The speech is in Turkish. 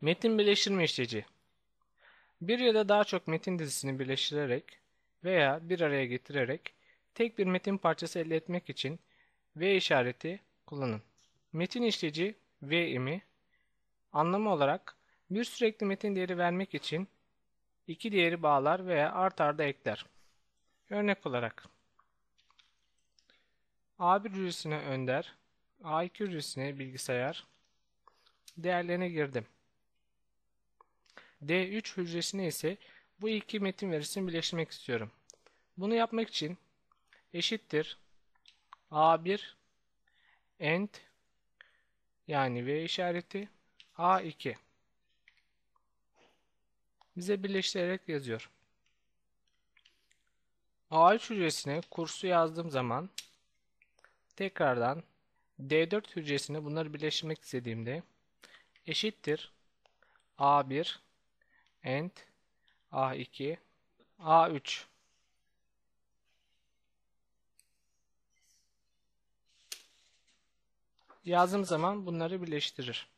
Metin birleştirme işleyici, Bir ya da daha çok metin dizisini birleştirerek veya bir araya getirerek tek bir metin parçası elde etmek için V işareti kullanın. Metin işleyici V imi anlamı olarak bir sürekli metin değeri vermek için iki değeri bağlar veya art arda ekler. Örnek olarak A1 hücresine önder, A2 hücresine bilgisayar değerlerine girdim. D3 hücresine ise bu iki metin verisini birleştirmek istiyorum. Bunu yapmak için eşittir A1 end yani V işareti A2 bize birleştirerek yazıyor. A3 hücresine kursu yazdığım zaman tekrardan D4 hücresine bunları birleştirmek istediğimde eşittir A1 end A2 A3 yazdığım zaman bunları birleştirir.